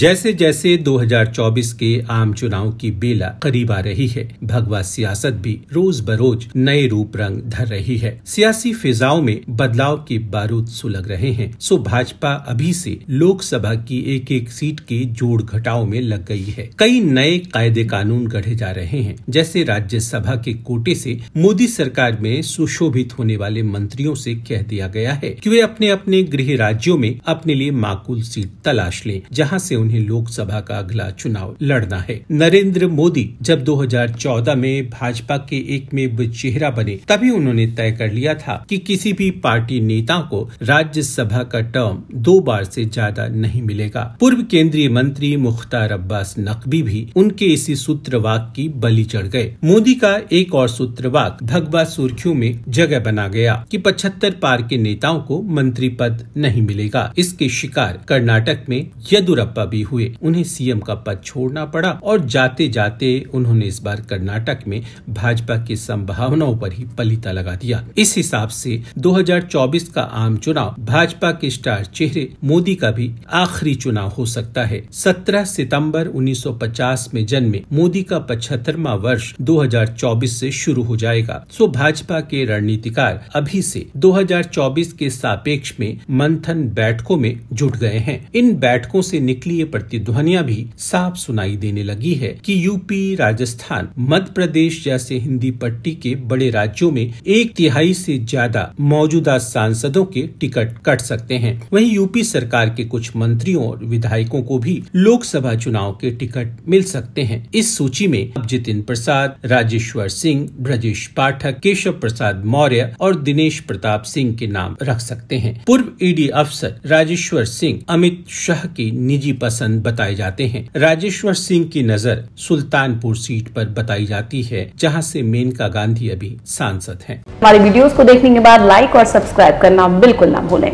जैसे जैसे 2024 के आम चुनाव की बेला करीब आ रही है भगवा सियासत भी रोज बरोज नए रूप रंग धर रही है सियासी फिजाओं में बदलाव के बारूद सुलग रहे हैं सो भाजपा अभी से लोकसभा की एक एक सीट के जोड़ घटाओ में लग गई है कई नए कायदे कानून गढ़े जा रहे हैं जैसे राज्यसभा के कोटे से मोदी सरकार में सुशोभित होने वाले मंत्रियों से कह दिया गया है कि वे अपने अपने गृह राज्यों में अपने लिए माकूल सीट तलाश लें जहां से उन्हें लोकसभा का अगला चुनाव लड़ना है नरेंद्र मोदी जब 2014 में भाजपा के एक में चेहरा बने तभी उन्होंने तय कर लिया था कि किसी भी पार्टी नेता को राज्यसभा का टर्म दो बार से ज्यादा नहीं मिलेगा पूर्व केंद्रीय मंत्री मुख्तार अब्बास नकवी भी उनके इसी सूत्रवाक की बलि चढ़ गए मोदी का एक और सूत्रवाक भगवा सुर्खियों में जगह बना गया कि पचहत्तर पार के नेताओं को मंत्री पद नहीं मिलेगा इसके शिकार कर्नाटक में येदुरप्पा भी हुए उन्हें सीएम का पद छोड़ना पड़ा और जाते जाते उन्होंने इस बार कर्नाटक में भाजपा की संभावनाओं पर ही पलीता लगा दिया इस हिसाब से 2024 का आम चुनाव भाजपा के स्टार चेहरे मोदी का भी आखिरी चुनाव हो सकता है 17 सितंबर 1950 में जन्मे मोदी का पचहत्तरवा वर्ष 2024 से शुरू हो जाएगा सो भाजपा के रणनीतिकार अभी से 2024 के सापेक्ष में मंथन बैठकों में जुट गए हैं इन बैठकों से निकली इसलिए प्रतिध्वनिया भी साफ सुनाई देने लगी है कि यूपी राजस्थान मध्य प्रदेश जैसे हिंदी पट्टी के बड़े राज्यों में एक तिहाई से ज्यादा मौजूदा सांसदों के टिकट कट सकते हैं वहीं यूपी सरकार के कुछ मंत्रियों और विधायकों को भी लोकसभा चुनाव के टिकट मिल सकते हैं इस सूची में जितिन प्रसाद राजेश्वर सिंह ब्रजेश पाठक केशव प्रसाद मौर्य और दिनेश प्रताप सिंह के नाम रख सकते हैं पूर्व ईडी अफसर राजेश्वर सिंह अमित शाह की निजी पसंद बताए जाते हैं राजेश्वर सिंह की नजर सुल्तानपुर सीट पर बताई जाती है जहां से मेनका गांधी अभी सांसद हैं। हमारी वीडियोस को देखने के बाद लाइक और सब्सक्राइब करना बिल्कुल ना भूलें